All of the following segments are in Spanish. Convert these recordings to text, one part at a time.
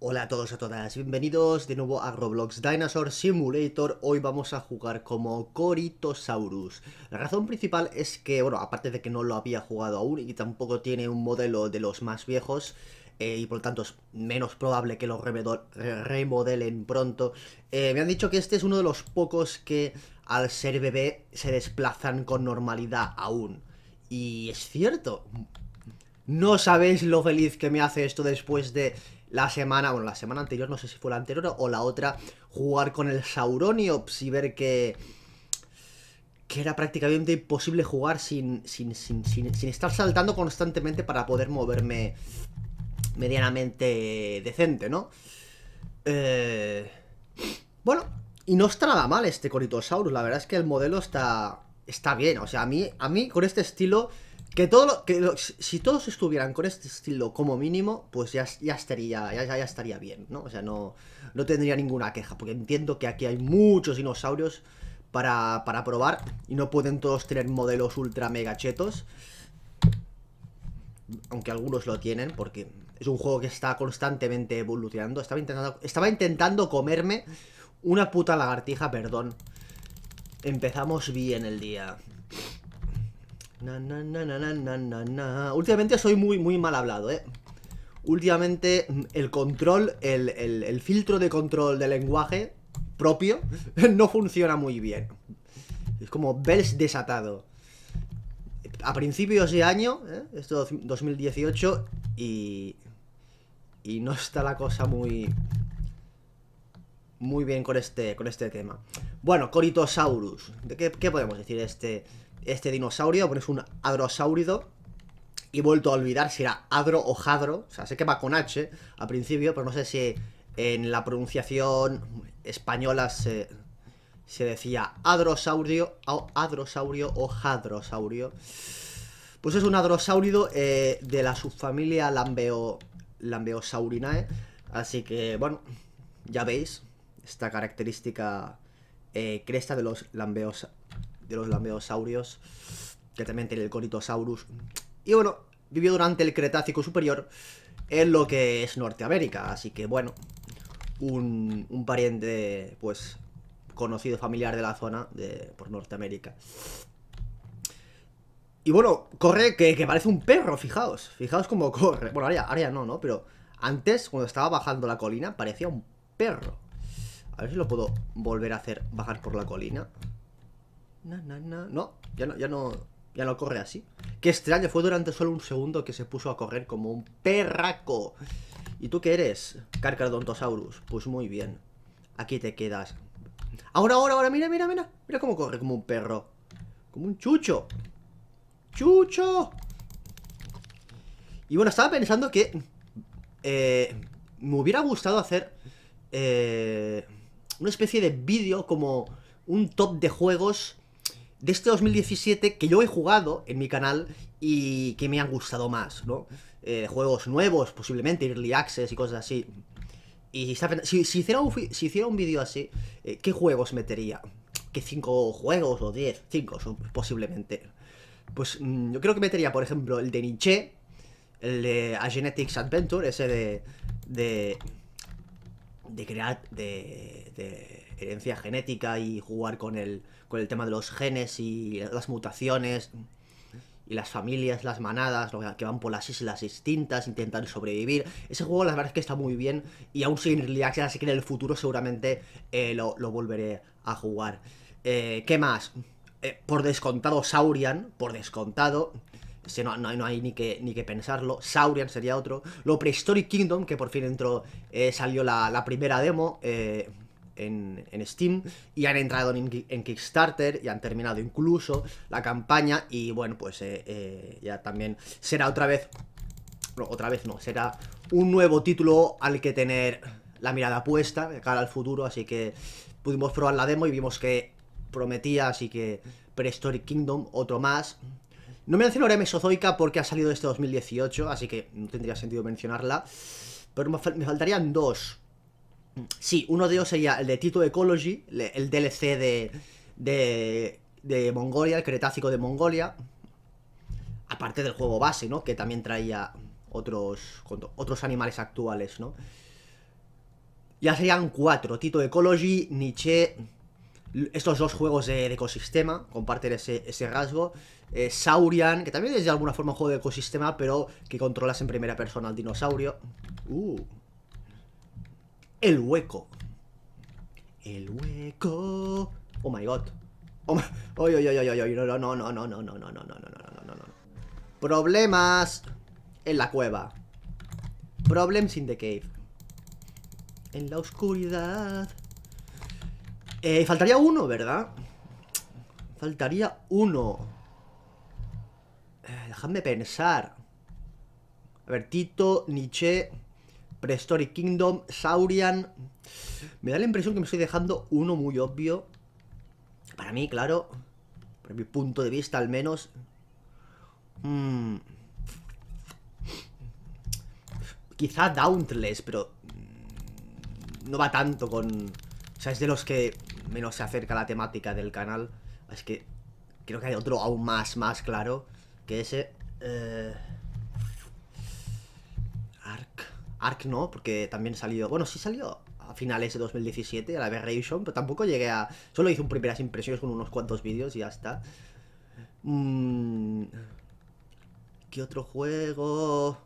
Hola a todos y a todas, bienvenidos de nuevo a Roblox Dinosaur Simulator. Hoy vamos a jugar como Coritosaurus. La razón principal es que, bueno, aparte de que no lo había jugado aún y tampoco tiene un modelo de los más viejos, eh, y por lo tanto es menos probable que lo remodelen pronto, eh, me han dicho que este es uno de los pocos que al ser bebé se desplazan con normalidad aún. Y es cierto, no sabéis lo feliz que me hace esto después de la semana, bueno, la semana anterior, no sé si fue la anterior o la otra, jugar con el Sauroniops y ver que que era prácticamente imposible jugar sin, sin, sin, sin, estar saltando constantemente para poder moverme medianamente decente, ¿no? Eh, bueno, y no está nada mal este Coritosaurus, la verdad es que el modelo está, está bien, o sea, a mí, a mí con este estilo que si todos estuvieran con este estilo como mínimo, pues ya, ya estaría ya, estaría bien, ¿no? O sea, no, no tendría ninguna queja, porque entiendo que aquí hay muchos dinosaurios para, probar y no pueden todos tener modelos ultra mega chetos. Aunque algunos lo tienen, porque es un juego que está constantemente evolucionando. Estaba intentando, estaba intentando comerme una puta lagartija, perdón. Empezamos bien el día. Últimamente soy muy, muy mal hablado, ¿eh? Últimamente mm, el control, el, filtro de control del lenguaje propio no funciona muy bien. Es como Bells desatado. A principios de año, ¿eh? esto 2018, y... Y no está la cosa muy... Muy bien con este, con este tema. Bueno, Coritosaurus. qué podemos decir este este dinosaurio, es un adrosaurido Y vuelto a olvidar si era adro o jadro. O sea, sé que va con H al principio, pero no sé si en la pronunciación española se, decía adrosaurio Adrosaurio o hadrosaurio. Pues es un adrosaurido eh, de la subfamilia Lambeo, Lambeosaurinae. Así que, bueno, ya veis esta característica eh, cresta de los lambeos, de los lameosaurios, que también tiene el Coritosaurus. Y bueno, vivió durante el Cretácico Superior en lo que es Norteamérica, así que bueno, un, pariente, pues, conocido familiar de la zona de, por Norteamérica. Y bueno, corre que, parece un perro, fijaos. Fijaos cómo corre. Bueno, área no, ¿no? Pero antes, cuando estaba bajando la colina, parecía un perro. A ver si lo puedo volver a hacer bajar por la colina. No, ya no, ya no, ya no corre así. Qué extraño, fue durante solo un segundo que se puso a correr como un perraco. ¿Y tú qué eres, Carcardontosaurus, Pues muy bien, aquí te quedas. Ahora, ahora, ahora, mira, mira, mira. Mira cómo corre como un perro. Como un chucho. ¡Chucho! Y bueno, estaba pensando que... Eh, me hubiera gustado hacer... Eh, una especie de vídeo como un top de juegos de este 2017 que yo he jugado en mi canal y que me han gustado más, ¿no? Eh, juegos nuevos, posiblemente, Early Access y cosas así. Y si, si hiciera un, si hiciera un vídeo así, eh, ¿qué juegos metería? ¿Qué 5 juegos o 10? 5 posiblemente. Pues mm, yo creo que metería, por ejemplo, el de Nietzsche, el de A Genetics Adventure, ese de... de crear de, de herencia genética y jugar con el con el tema de los genes y las mutaciones y las familias, las manadas, que van por las islas distintas, intentan sobrevivir. Ese juego la verdad es que está muy bien y aún sin en así que en el futuro seguramente eh, lo, volveré a jugar. Eh, ¿Qué más? Eh, por descontado Saurian, por descontado. no, hay ni que, ni que pensarlo. Saurian sería otro. Lo Prehistoric Kingdom, que por fin entró, salió la, primera demo en, Steam y han entrado en, Kickstarter y han terminado incluso la campaña y bueno, pues eh, eh, ya también será otra vez, no, otra vez no, será un nuevo título al que tener la mirada puesta de cara al futuro, así que pudimos probar la demo y vimos que prometía, así que Prehistoric Kingdom, otro más. No mencionaré Mesozoica porque ha salido este 2018, así que no tendría sentido mencionarla. Pero me, faltarían dos. Sí, uno de ellos sería el de Tito Ecology, el DLC de, de, Mongolia, el Cretácico de Mongolia. Aparte del juego base, ¿no? Que también traía otros, otros animales actuales, ¿no? Ya serían cuatro, Tito Ecology, Nietzsche, estos dos juegos de, ecosistema comparten ese, rasgo. Eh, Saurian, que también es de alguna forma un juego de ecosistema, pero que controlas en primera persona al dinosaurio. Uh, el hueco. El hueco. Oh my god. Oh my... Oy, oy, no, no, no, no, no, no, no, no, no, no, no, no, no, no. Problemas en la cueva. Problems in the cave. En la oscuridad. Eh, faltaría uno, ¿verdad? Faltaría uno. Eh, dejadme pensar. A ver, Tito, Nietzsche... Prehistoric Kingdom, Saurian... Me da la impresión que me estoy dejando uno muy obvio. Para mí, claro. Por mi punto de vista, al menos. Mm. Quizá Dauntless, pero... Mm, no va tanto con... O sea, es de los que menos se acerca a la temática del canal. Es que creo que hay otro aún más, más claro que ese... Eh... Ark no, porque también salió. Bueno, sí salió a finales de 2017, a la Aberration, pero tampoco llegué a. Solo hice un primeras impresiones con unos cuantos vídeos y ya está. Mm, ¿Qué otro juego?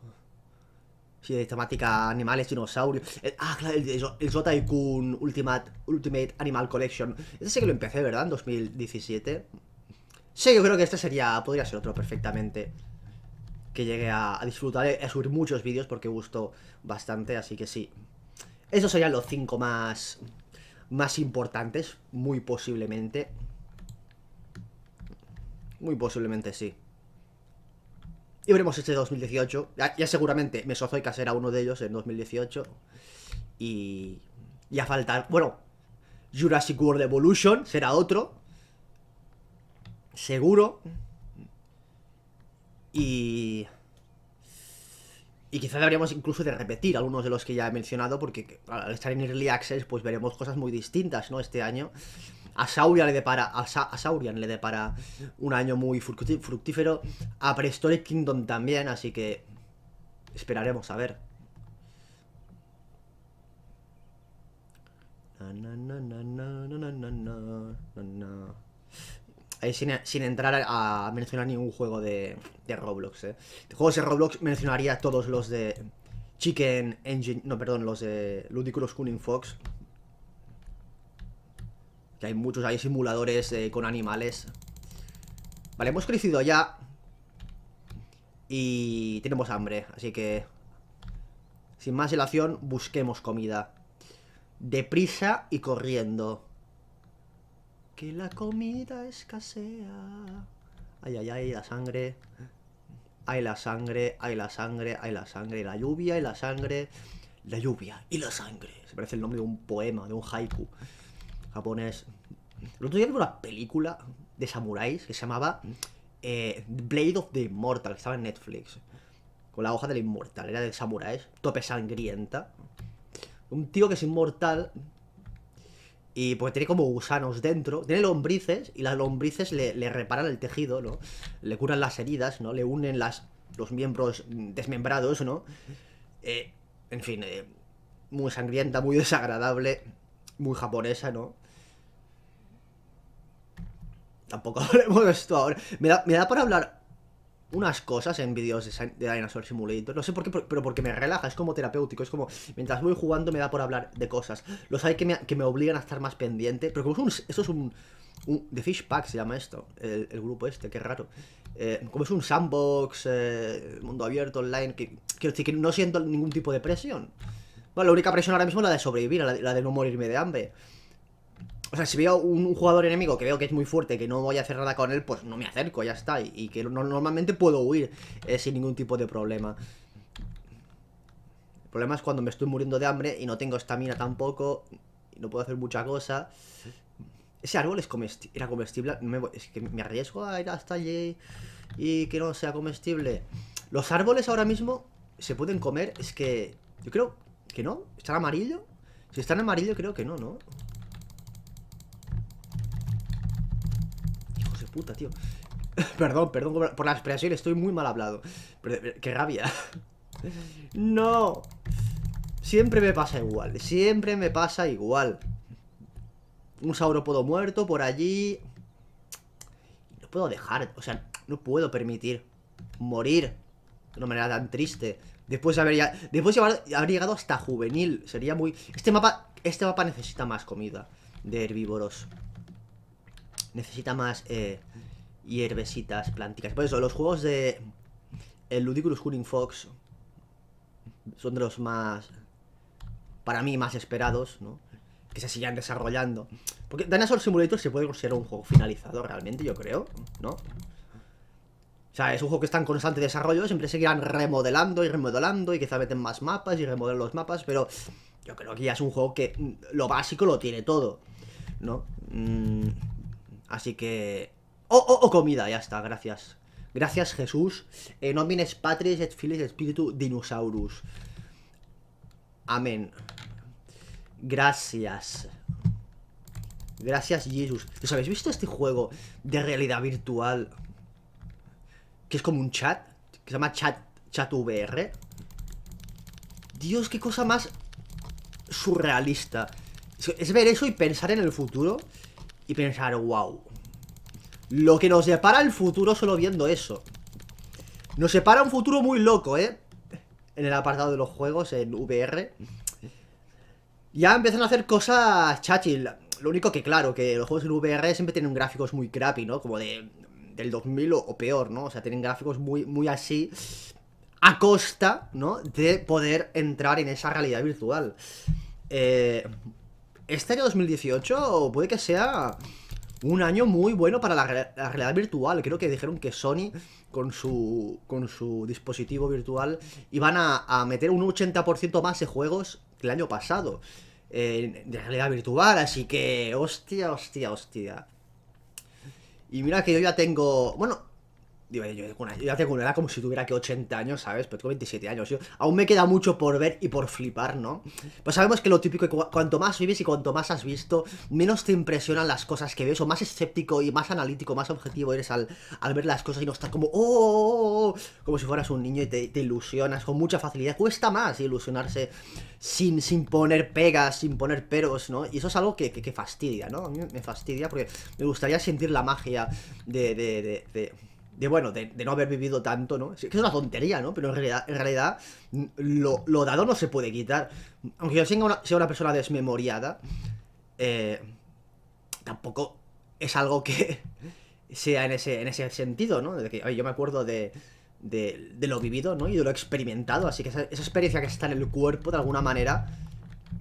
Sí, de temática animales, dinosaurios. Eh, ah, claro, el, el Ultimate, Ultimate Animal Collection. Este sí que lo empecé, ¿verdad? En 2017. Sí, yo creo que este sería. Podría ser otro perfectamente que llegue a, disfrutar, eh, a subir muchos vídeos porque gustó bastante, así que sí. Esos serían los cinco más, más importantes, muy posiblemente. Muy posiblemente sí. Y veremos este 2018. Ya, seguramente Mesozoica será uno de ellos en 2018. Y, Ya falta Bueno, Jurassic World Evolution será otro. Seguro. Y... Y quizá deberíamos incluso de repetir algunos de los que ya he mencionado, porque al estar en Early Access, pues veremos cosas muy distintas, ¿no? Este año. A Saurian le depara, Saurian le depara un año muy fructífero. A Prehistoric Kingdom también, así que esperaremos a ver. Eh, sin, entrar a, mencionar ningún juego de, Roblox. Eh. De juegos de Roblox mencionaría todos los de Chicken Engine, no, perdón, los de Ludicrous Cunning Fox. Que hay muchos, hay simuladores eh, con animales. Vale, hemos crecido ya. Y tenemos hambre, así que... Sin más dilación, busquemos comida. Deprisa y corriendo que la comida escasea. Ay, ay, ay, la sangre. Ay, la sangre, ay, la sangre, ay, la sangre. y La lluvia y la sangre. La lluvia y la sangre. Se parece el nombre de un poema, de un haiku japonés. El otro día vi una película de samuráis que se llamaba eh, Blade of the Immortal, que estaba en Netflix. Con la hoja del inmortal, era de samuráis, tope sangrienta. Un tío que es inmortal y porque tiene como gusanos dentro. Tiene lombrices y las lombrices le, reparan el tejido, ¿no? Le curan las heridas, ¿no? Le unen las, los miembros desmembrados, ¿no? Eh, en fin, eh, muy sangrienta, muy desagradable, muy japonesa, ¿no? Tampoco hablemos de esto ahora. Me da, me da por hablar unas cosas en vídeos de, Dinosaur Simulator. No sé por qué, pero porque me relaja, es como terapéutico. Es como, mientras voy jugando me da por hablar de cosas. Los hay que me, que me obligan a estar más pendiente. Pero como es un, esto es un, The Fish Pack se llama esto, el, grupo este, qué raro. Eh, como es un sandbox, eh, mundo abierto, online, que, que no siento ningún tipo de presión. Bueno, la única presión ahora mismo es la de sobrevivir, la de no morirme de hambre. O sea, si veo un, un, jugador enemigo que veo que es muy fuerte, que no voy a hacer nada con él, pues no me acerco, ya está. Y, que normalmente puedo huir eh, sin ningún tipo de problema. El problema es cuando me estoy muriendo de hambre y no tengo estamina tampoco. Y no puedo hacer mucha cosa. Ese árbol es era comestible. es que me arriesgo a ir hasta allí y que no sea comestible. Los árboles ahora mismo se pueden comer. Es que yo creo que no. ¿Están amarillo? Si están amarillo creo que no, ¿no? puta, tío. perdón, perdón por la expresión, estoy muy mal hablado. Eh, qué rabia. no. Siempre me pasa igual, siempre me pasa igual. Un saurópodo muerto por allí. No puedo dejar, o sea, no puedo permitir morir de una manera tan triste. Después habría después de llegado hasta juvenil, sería muy... Este mapa, este mapa necesita más comida de herbívoros necesita más eh, hierbesitas, plánticas Por eso, los juegos de el Ludicrous Hunting Fox son de los más, para mí, más esperados, ¿no? Que se sigan desarrollando. Porque Dinosaur Simulator se puede considerar un juego finalizado realmente, yo creo, ¿no? O sea, es un juego que está en constante desarrollo, siempre seguirán remodelando y remodelando y quizá meten más mapas y remodelan los mapas, pero yo creo que ya es un juego que mm, lo básico lo tiene todo, ¿no? Mmm... Así que... oh, oh, oh, comida, ya está, gracias. Gracias, Jesús. Eh, nomines patris et filis espíritu dinosaurus. Amén. Gracias. Gracias, Jesús. ¿Os habéis visto este juego de realidad virtual? Que es como un chat. Que se llama Chat, chat VR. Dios, qué cosa más surrealista. Es ver eso y pensar en el futuro. Y pensar, wow. Lo que nos depara el futuro solo viendo eso. Nos separa un futuro muy loco, ¿eh? En el apartado de los juegos, en VR. Ya empiezan a hacer cosas chachi. Lo único que, claro, que los juegos en VR siempre tienen gráficos muy crappy, ¿no? Como de, del 2000 o, peor, ¿no? O sea, tienen gráficos muy, muy así a costa, ¿no? De poder entrar en esa realidad virtual. Eh, este año 2018 puede que sea un año muy bueno para la, realidad virtual. Creo que dijeron que Sony con su, con su dispositivo virtual iban a, meter un 80% más de juegos que el año pasado. de realidad virtual, así que hostia, hostia, hostia. Y mira que yo ya tengo... Bueno, Digo, yo, ya tengo una edad como si tuviera que 80 años, ¿sabes? Pero tengo 27 años. Yo, aún me queda mucho por ver y por flipar, ¿no? Pues sabemos que lo típico, es que cuanto más vives y cuanto más has visto, menos te impresionan las cosas que ves, o más escéptico y más analítico, más objetivo eres al, ver las cosas y no estar como, oh, oh, oh, oh como si fueras un niño y te, ilusionas con mucha facilidad. Cuesta más ilusionarse sin, sin poner pegas, sin poner peros, ¿no? Y eso es algo que, fastidia, ¿no? A mí me fastidia porque me gustaría sentir la magia de de bueno, de, no haber vivido tanto, ¿no? Es, es una tontería, ¿no? Pero en realidad, en realidad lo, dado no se puede quitar. Aunque yo sea una, sea una persona desmemoriada, eh, tampoco es algo que sea en ese, en ese sentido, ¿no? De que, yo me acuerdo de, lo vivido, ¿no? Y de lo experimentado, así que esa, experiencia que está en el cuerpo, de alguna manera...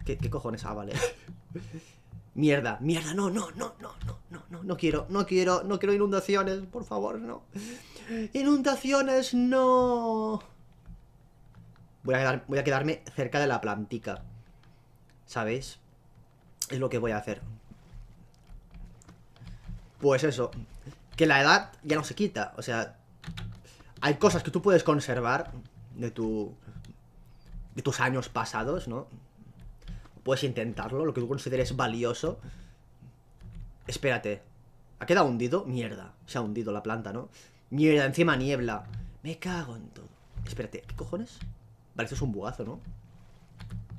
¿Qué, qué cojones? ha ah, vale. Mierda, mierda, no, no, no, no, no, no, no, no quiero, no quiero, no quiero inundaciones, por favor, no. Inundaciones, no. Voy a, quedar, voy a quedarme cerca de la plantica. ¿Sabéis? Es lo que voy a hacer. Pues eso, que la edad ya no se quita, o sea, hay cosas que tú puedes conservar de tu de tus años pasados, ¿no? puedes intentarlo, lo que tú consideres valioso. Espérate. ¿Ha quedado hundido? Mierda. Se ha hundido la planta, ¿no? Mierda, encima niebla. Me cago en todo. Espérate, ¿qué cojones? Vale, esto es un bugazo, ¿no?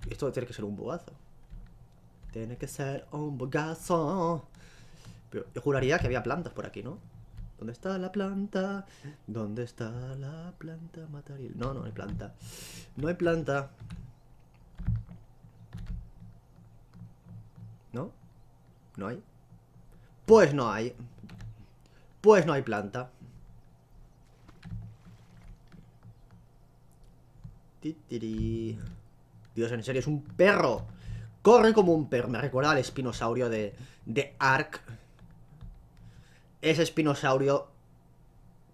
Esto tiene que ser un bugazo. Tiene que ser un bugazo. Pero yo juraría que había plantas por aquí, ¿no? ¿Dónde está la planta? ¿Dónde está la planta material? No, no hay planta. No hay planta. ¿No hay? Pues no hay. Pues no hay planta. Dios, en serio, es un perro. Corre como un perro. Me recuerda al espinosaurio de, de Ark. Ese espinosaurio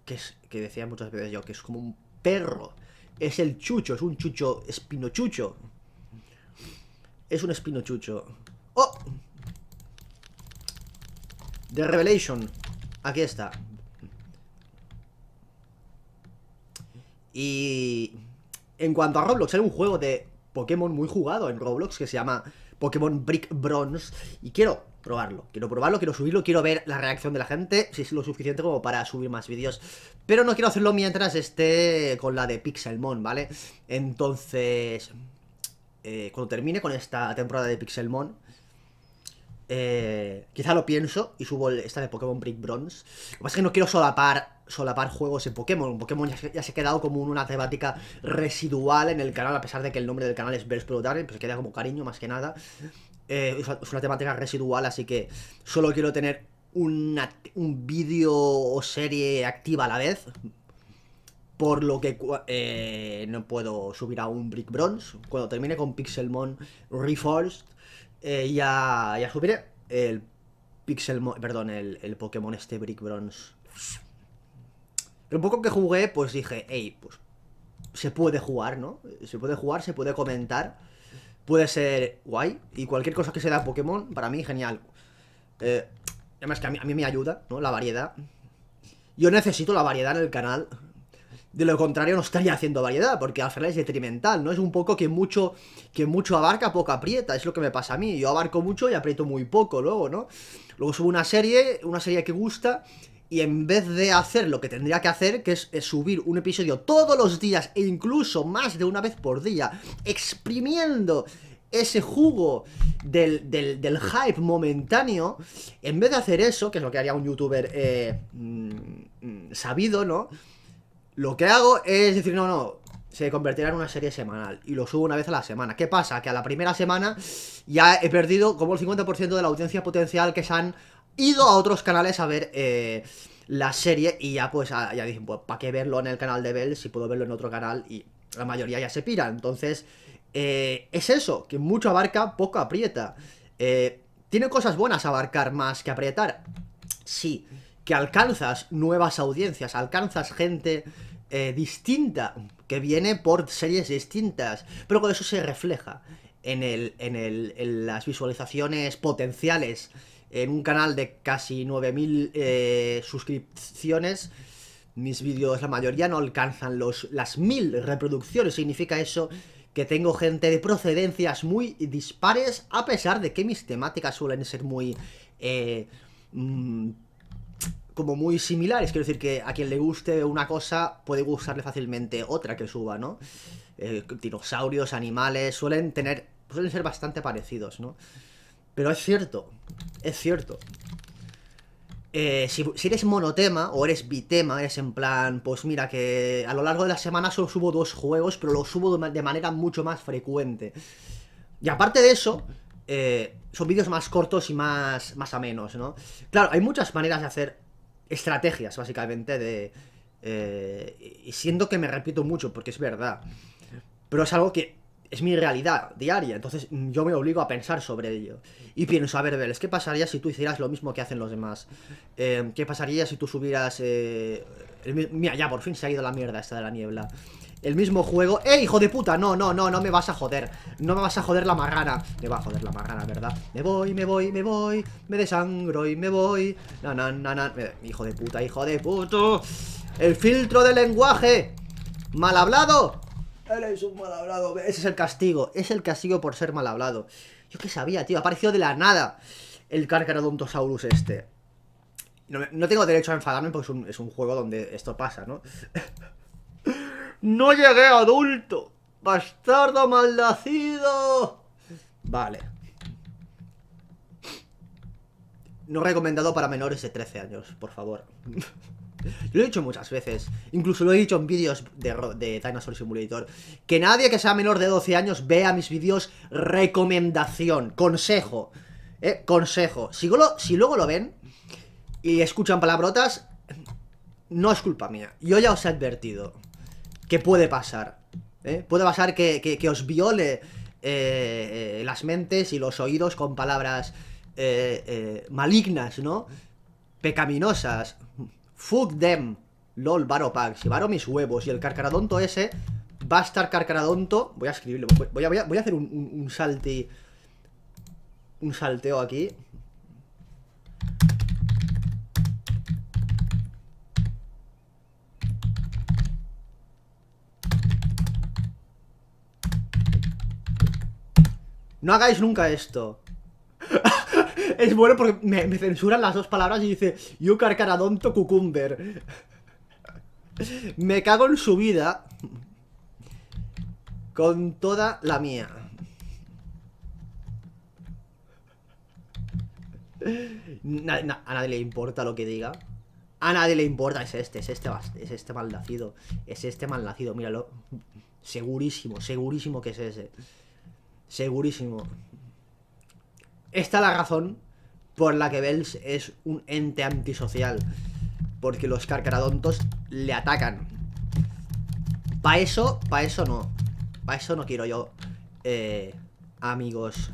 que, es, que decía muchas veces yo, que es como un perro. Es el chucho, es un chucho espinochucho. Es un espinochucho. ¡Oh! The Revelation. Aquí está. Y... En cuanto a Roblox, hay un juego de Pokémon muy jugado en Roblox que se llama Pokémon Brick Bronze. Y quiero probarlo. Quiero probarlo, quiero subirlo, quiero ver la reacción de la gente, si es lo suficiente como para subir más vídeos. Pero no quiero hacerlo mientras esté con la de Pixelmon, ¿vale? Entonces, eh, cuando termine con esta temporada de Pixelmon, eh, quizá lo pienso y subo esta de Pokémon Brick Bronze. Lo que pasa es que no quiero solapar, solapar juegos en Pokémon. Pokémon ya se, ha quedado como una temática residual en el canal, a pesar de que el nombre del canal es Bears Pro pues queda como cariño más que nada. Eh, es una temática residual, así que solo quiero tener un vídeo o serie activa a la vez. Por lo que eh, no puedo subir a un Brick Bronze. Cuando termine con Pixelmon Reforged eh, ya, subiré el Pixel, perdón, el, Pokémon este Brick Bronze. Pero un poco que jugué, pues dije, hey, pues se puede jugar, ¿no? Se puede jugar, se puede comentar, puede ser guay. Y cualquier cosa que sea Pokémon, para mí, genial. Eh, además que a mí, a mí me ayuda, ¿no? La variedad. Yo necesito la variedad en el canal. De lo contrario no estaría haciendo variedad, porque al final es detrimental, ¿no? Es un poco que mucho, que mucho abarca, poco aprieta, es lo que me pasa a mí. Yo abarco mucho y aprieto muy poco luego, ¿no? Luego subo una serie, una serie que gusta, y en vez de hacer lo que tendría que hacer, que es, subir un episodio todos los días e incluso más de una vez por día, exprimiendo ese jugo del, hype momentáneo, en vez de hacer eso, que es lo que haría un youtuber eh, mm, mm, sabido, ¿no? Lo que hago es decir, no, no, se convertirá en una serie semanal y lo subo una vez a la semana. ¿Qué pasa? Que a la primera semana ya he perdido como el 50% de la audiencia potencial que se han ido a otros canales a ver eh, la serie y ya pues ah, ya dicen, pues ¿para qué verlo en el canal de Bell si puedo verlo en otro canal? Y la mayoría ya se pira. Entonces, eh, es eso, que mucho abarca, poco aprieta. Eh, Tiene cosas buenas abarcar más que aprietar... Sí, que alcanzas nuevas audiencias, alcanzas gente eh, distinta, que viene por series distintas, pero con eso se refleja en, el, en, el, las visualizaciones potenciales en un canal de casi 9.000 eh, suscripciones, mis vídeos la mayoría no alcanzan los, las 1.000 reproducciones. Significa eso que tengo gente de procedencias muy dispares, a pesar de que mis temáticas suelen ser muy... Eh, mm, como muy similares. Quiero decir que a quien le guste una cosa puede gustarle fácilmente otra que suba, ¿no? Eh, dinosaurios, animales, suelen tener. suelen ser bastante parecidos, ¿no? Pero es cierto, es cierto. Eh, si, eres monotema o eres bitema, eres en plan, pues mira que a lo largo de la semana solo subo dos juegos, pero los subo de manera mucho más frecuente. Y aparte de eso, eh, son vídeos más cortos y más, más amenos, ¿no? Claro, hay muchas maneras de hacer estrategias, básicamente, de... Eh, y siento que me repito mucho, porque es verdad. Pero es algo que es mi realidad diaria, entonces mm, yo me obligo a pensar sobre ello. Y pienso, a ver, Vélez, ¿qué pasaría si tú hicieras lo mismo que hacen los demás? Eh, ¿Qué pasaría si tú subieras... Eh... Mira, ya por fin se ha ido la mierda esta de la niebla. El mismo juego ¡Eh, hijo de puta! No, no, no, no me vas a joder No me vas a joder la marrana Me va a joder la marrana, ¿verdad? Me voy, me voy, me voy Me desangro y me voy Na, eh, Hijo de puta, hijo de puto El filtro de lenguaje Mal hablado Eres un mal hablado Ese es el castigo Es el castigo por ser mal hablado Yo qué sabía, tío Apareció de la nada El carcarodontosaurus este no, tengo derecho a enfadarme porque es un, es un juego donde esto pasa, ¿no? No llegué adulto. Bastardo malnacido. Vale. No recomendado para menores de 13 años, por favor. lo he dicho muchas veces, incluso lo he dicho en vídeos de, de Dinosaur Simulator, que nadie que sea menor de 12 años vea mis vídeos recomendación, consejo. Eh, consejo. Si, si luego lo ven y escuchan palabrotas, no es culpa mía. Yo ya os he advertido. ¿Qué puede pasar. ¿Eh? Puede pasar que, os viole eh, eh, las mentes y los oídos con palabras malignas, ¿no? Pecaminosas. Fuck them. LOL, packs. Y varo mis huevos. Y el carcaradonto ese va a estar carcaradonto. Voy a escribirlo. Voy a, voy a, hacer un, un, un Un salteo aquí. No hagáis nunca esto. es bueno porque me, censuran las dos palabras y dice You carcaradonto cucumber. me cago en su vida. Con toda la mía. a nadie le importa lo que diga. A nadie le importa. Es este, es este, es este malnacido. Es este malnacido, míralo. Segurísimo, segurísimo que es ese. Segurísimo. Esta es la razón por la que Bells es un ente antisocial. Porque los carcaradontos le atacan. Pa' eso, pa' eso no. Pa' eso no quiero yo, eh, amigos.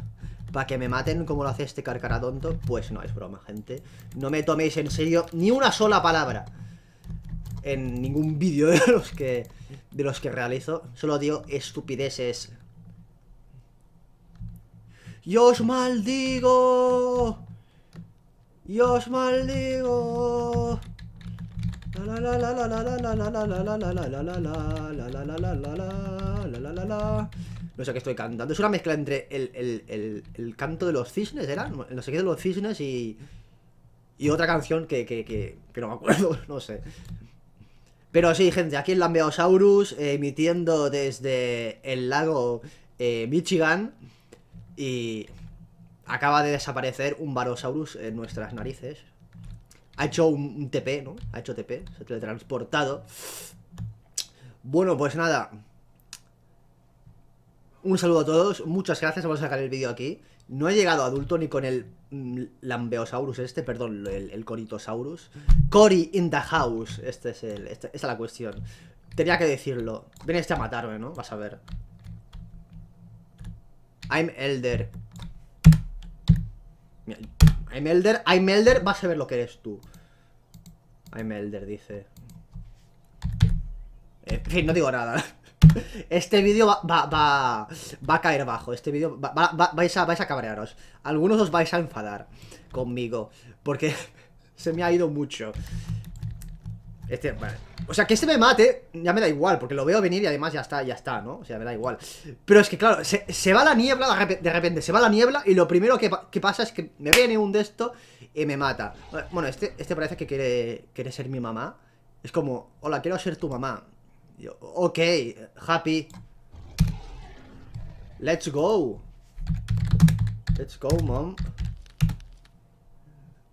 Para que me maten como lo hace este carcaradonto. Pues no, es broma, gente. No me toméis en serio ni una sola palabra. En ningún vídeo de los que de los que realizo. Solo digo estupideces yo os maldigo. Yo os maldigo. La la no sé qué estoy cantando. Es una mezcla entre el, el, el, canto de los cisnes, ¿era? No sé qué de los cisnes y. Y otra canción que, que, que, no me acuerdo, no sé. Pero sí, gente, aquí en Lambeosaurus, emitiendo desde el lago Michigan. Y acaba de desaparecer un Barosaurus en nuestras narices. Ha hecho un, TP, ¿no? Ha hecho TP, se ha teletransportado. Bueno, pues nada. Un saludo a todos, muchas gracias, vamos a sacar el vídeo aquí. No he llegado adulto ni con el mm, Lambeosaurus este, perdón, el, Coritosaurus. Cory in the house, este es el, esta es la cuestión. Tenía que decirlo. Veniste a matarme, ¿no? Vas a ver. I'm Elder. I'm Elder, I'm Elder, vas a ver lo que eres tú. I'm Elder, dice. Eh, en fin, no digo nada. Este vídeo va, va, va, va, a caer bajo. Este vídeo vais, a, vais a cabrearos. Algunos os vais a enfadar conmigo. Porque se me ha ido mucho. Este, O sea, que este me mate, ya me da igual, porque lo veo venir y además ya está, ya está, ¿no? O sea, me da igual. Pero es que, claro, se, se va la niebla de repente, se va la niebla y lo primero que, pasa es que me viene un de estos y me mata. Bueno, este, este parece que quiere, ser mi mamá. Es como, hola, quiero ser tu mamá. ok, happy. Let's go. Let's go, mom.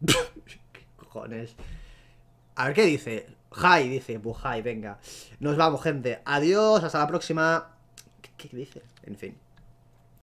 ¿Qué cojones? A ver qué dice. Hi, dice. buhai venga. Nos vamos, gente. Adiós, hasta la próxima. ¿Qué, qué dice? En fin.